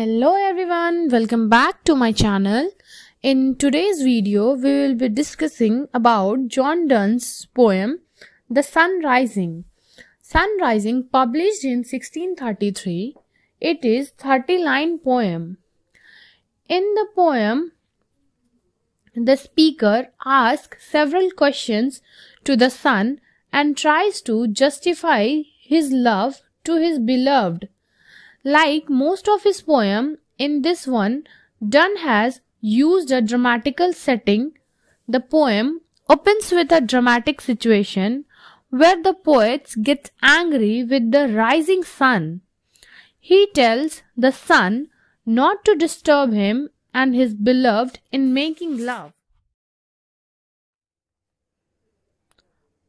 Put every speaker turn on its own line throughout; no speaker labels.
Hello everyone, welcome back to my channel. In today's video, we will be discussing about John Donne's poem, The Sun Rising. Sun Rising, published in 1633, it is 30-line poem. In the poem, the speaker asks several questions to the sun and tries to justify his love to his beloved. Like most of his poem, in this one, Donne has used a dramatical setting. The poem opens with a dramatic situation where the poet gets angry with the rising sun. He tells the sun not to disturb him and his beloved in making love.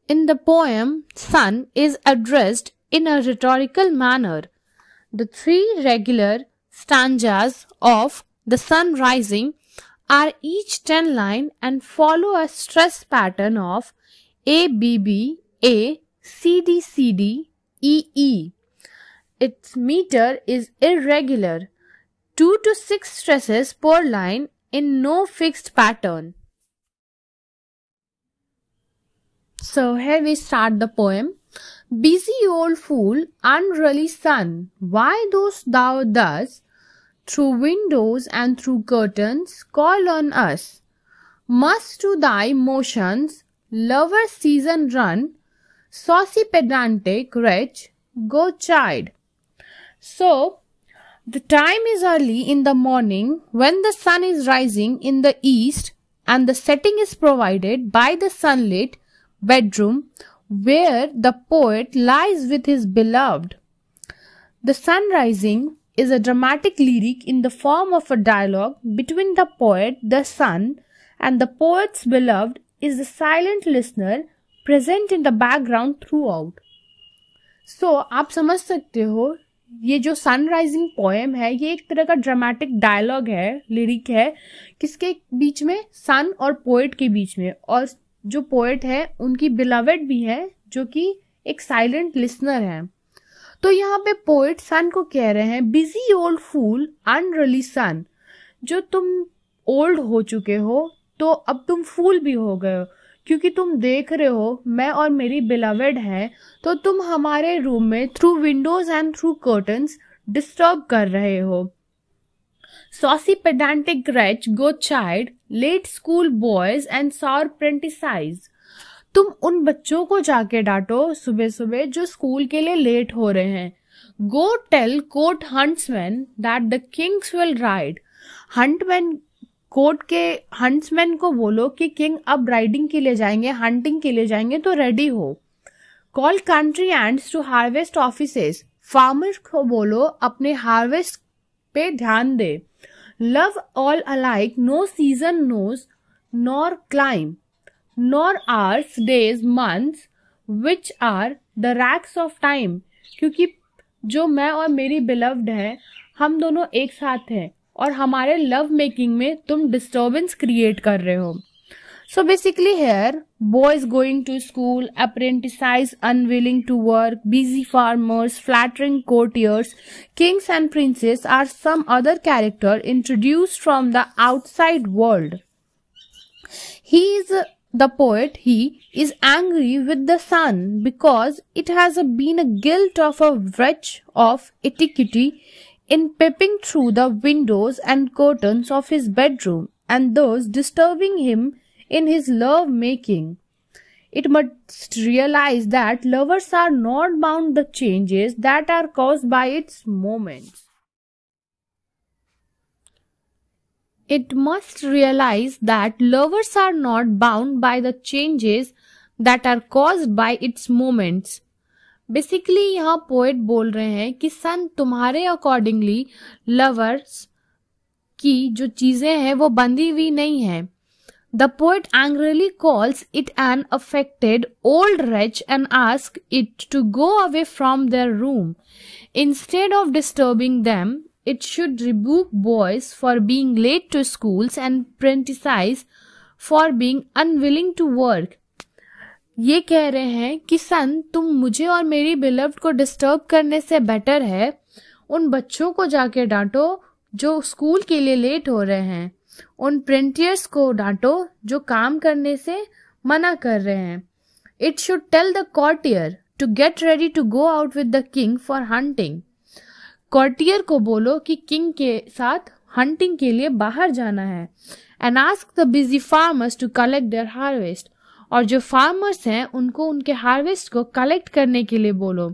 In the poem, sun is addressed in a rhetorical manner the three regular stanzas of The Sun Rising are each 10 line and follow a stress pattern of A B B A C D C D E E. Its meter is irregular, 2 to 6 stresses per line in no fixed pattern. So here we start the poem. Busy old fool, unruly sun, why dost thou thus, through windows and through curtains, call on us? Must to thy motions, lover, season run, saucy pedantic wretch, go chide. So, the time is early in the morning when the sun is rising in the east and the setting is provided by the sunlit bedroom where the poet lies with his beloved. The sun rising is a dramatic lyric in the form of a dialogue between the poet, the sun, and the poet's beloved is the silent listener present in the background throughout. So, आप समझ सकते हो ये जो sunrising poem है ये एक तरह का dramatic dialogue है lyric है किसके बीच में sun और poet के बीच में और जो पोएट है उनकी बिलावेड भी है जो कि एक साइलेंट लिसनर है तो यहाँ पे पोएट सन को कह रहे हैं बिजी ओल्ड फूल अनरली सन जो तुम ओल्ड हो चुके हो तो अब तुम फूल भी हो गए हो क्योंकि तुम देख रहे हो मैं और मेरी बिलावेड है तो तुम हमारे रूम में through windows and through curtains disturb कर रहे हो Saucy pedantic wretch, go child, late school boys and sour prentices. तुम उन बच्चों को जाके डांटो सुबह सुबह जो स्कूल के लिए लेट हो रहे हैं go tell court huntsman that the king's will ride huntsman court के हंट्समैन को बोलो कि किंग अब राइडिंग के लिए जाएंगे हंटिंग के लिए जाएंगे तो रेडी हो call country ants to harvest offices farmers को बोलो अपने हार्वेस्ट पे ध्यान दे love all alike no season knows nor clime nor hours days months which are the rags of time क्योंकि जो मैं और मेरी बिलव्ड है हम दोनों एक साथ हैं और हमारे लव मेकिंग में तुम डिस्टर्बेंस क्रिएट कर रहे हो So basically here, boys going to school, apprentices unwilling to work, busy farmers, flattering courtiers, kings and princes are some other character introduced from the outside world. He is the poet, he is angry with the sun because it has been a guilt of a wretch of etiquette in peeping through the windows and curtains of his bedroom and thus disturbing him in his love making. It must realize that lovers are not bound the changes that are caused by its moments. It must realize that lovers are not bound by the changes that are caused by its moments. Basically यहाँ poet बोल रहे हैं कि सन तुम्हारे accordingly lovers की जो चीज़ें हैं वो बंधी हुई नहीं हैं The poet angrily calls it an affected old wretch and asks it to go away from their room. Instead of disturbing them, it should rebuke boys for being late to schools and apprentices for being unwilling to work. ये कह रहे हैं कि सन तुम मुझे और मेरी beloved को डिस्टर्ब करने से बेटर है उन बच्चों को जाके डांटो जो स्कूल के लिए लेट हो रहे हैं उन प्रिंटियर्स को डांटो जो काम करने से मना कर रहे हैं it should tell the courtier to get ready to go out with the king for hunting courtier को बोलो कि किंग के साथ हंटिंग के लिए बाहर जाना है and ask the busy farmers to collect their harvest और जो फार्मर्स हैं उनको उनके हार्वेस्ट को कलेक्ट करने के लिए बोलो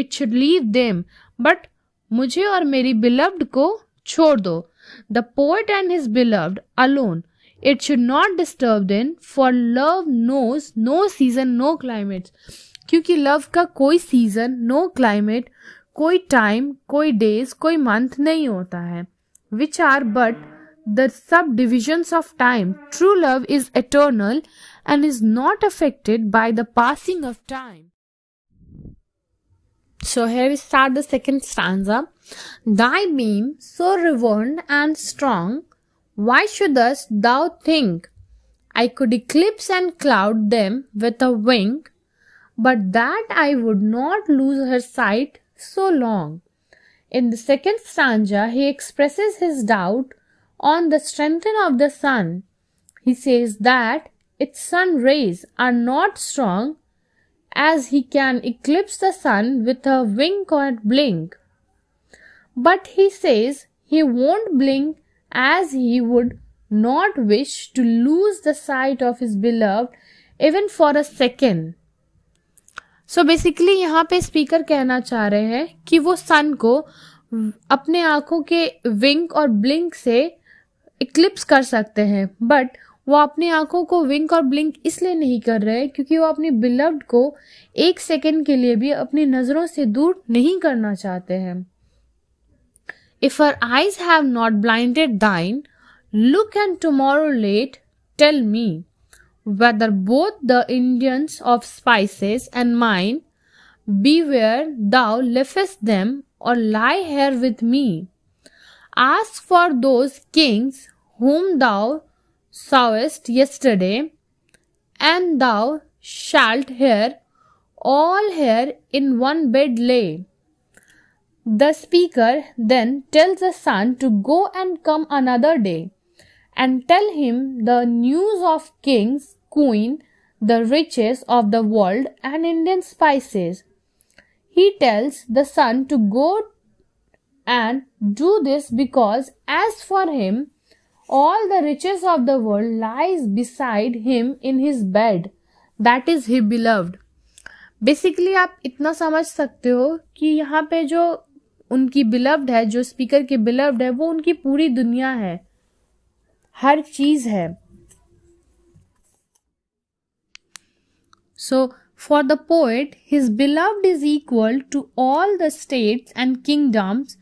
it should leave them but मुझे और मेरी बिलव्ड को Chordo, the poet and his beloved alone. It should not disturb them, for love knows no season, no climate. क्योंकि लव का कोई सीजन नो क्लाइमेट कोई टाइम कोई डेज कोई मंथ नहीं होता है which are but the subdivisions of time. True love is eternal and is not affected by the passing of time. So here we start the second stanza. Thy beam so reverend and strong, why shouldst thou think I could eclipse and cloud them with a wing, but that I would not lose her sight so long. In the second stanza, he expresses his doubt on the strength of the sun. He says that its sun rays are not strong as he can eclipse the sun with a wink or blink. But he says he won't blink as he would not wish to lose the sight of his beloved even for a second. So so basically यहाँ पे speaker कहना चाह रहे हैं कि वो सन को अपने आँखों के विंक और ब्लिंक से इक्लिप्स कर सकते हैं बट वो अपनी आंखों को विंक और ब्लिंक इसलिए नहीं कर रहे क्योंकि वो अपनी बिलव्ड को एक सेकेंड के लिए भी अपनी नजरों से दूर नहीं करना चाहते हैं if her eyes have not blinded thine look and tomorrow late tell me whether both the Indians of spices and mine be where thou leftst them or lie here with me ask for those kings whom thou sawest yesterday, and thou shalt hear all here in one bed lay. The speaker then tells the son to go and come another day and tell him the news of kings, queen, the riches of the world and Indian spices. He tells the son to go and do this because as for him, all the riches of the world lies beside him in his bed that is he beloved basically आप इतना समझ सकते हो कि यहाँ पे जो उनकी बिलव्ड है जो स्पीकर के बिलव्ड है वो उनकी पूरी दुनिया है हर चीज है so for the poet his beloved is equal to all the states and kingdoms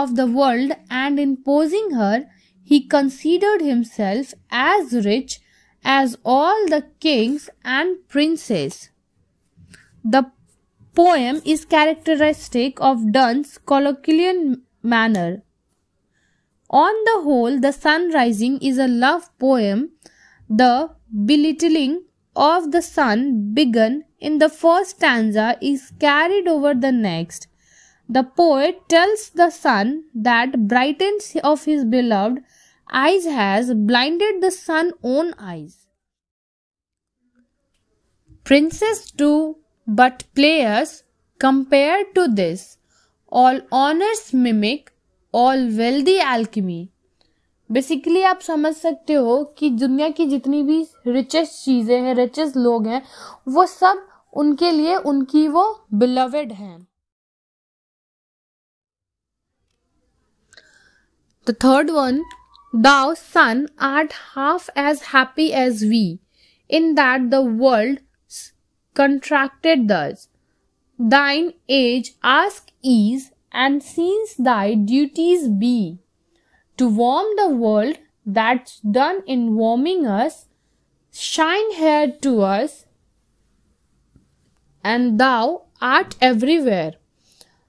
of the world and in posing her he considered himself as rich as all the kings and princes. The poem is characteristic of Donne's colloquial manner. On the whole, The Sun Rising is a love poem. The belittling of the sun begun in the first stanza is carried over the next. The poet tells the sun that brightness of his beloved eyes has blinded the sun own eyes. Princes do but players compared to this. All honors mimic, all wealthy alchemy. Basically आप समझ सकते हो कि दुनिया की जितनी भी richest चीज़ें हैं रिचेस्ट लोग हैं वो सब उनके लिए उनकी वो बिलवेड हैं the third one Thou, son, art half as happy as we, in that the world contracted thus. Thine age ask ease, and since thy duties be to warm the world that's done in warming us, shine here to us, and thou art everywhere.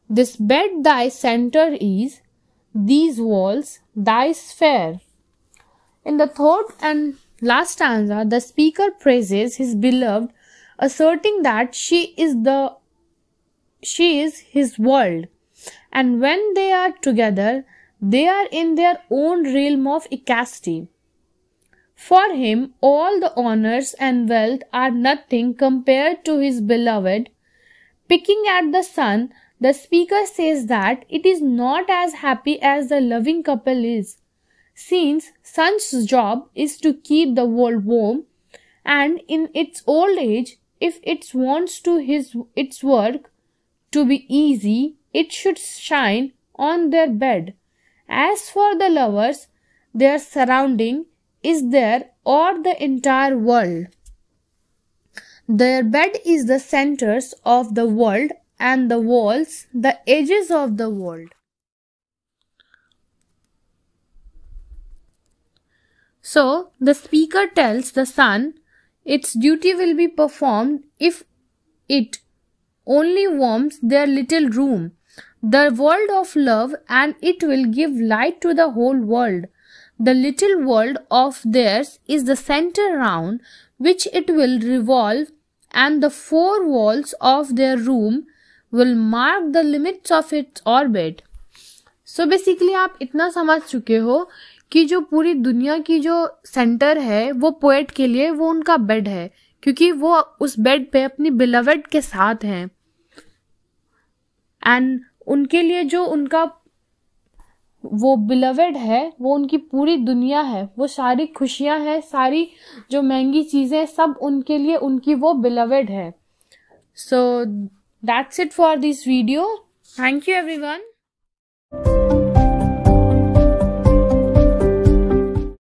This bed thy center is, these walls thy fair. In the third and last stanza, the speaker praises his beloved, asserting that she is the she is his world. And when they are together, they are in their own realm of ecstasy. For him, all the honors and wealth are nothing compared to his beloved. Picking at the sun, the speaker says that it is not as happy as the loving couple is, since sun's job is to keep the world warm, and in its old age, if it wants to his its work to be easy, it should shine on their bed. As for the lovers, their surrounding is there or the entire world. Their bed is the centers of the world and the walls the edges of the world. So the speaker tells the sun its duty will be performed if it only warms their little room, the world of love, and it will give light to the whole world. The little world of theirs is the center round which it will revolve, and the four walls of their room will mark the limits of its orbit so basically आप इतना समझ चुके हो कि जो पूरी दुनिया की जो सेंटर है वो पोएट के लिए वो उनका बेड है क्योंकि वो उस बेड पे अपनी बिलवेड के साथ हैं एंड उनके लिए जो उनका वो बिलवेड है वो उनकी पूरी दुनिया है वो सारी खुशियां हैं सारी जो महंगी चीज़ें सब उनके लिए उनकी वो बिलवेड है सो so, That's it for this video. Thank you everyone.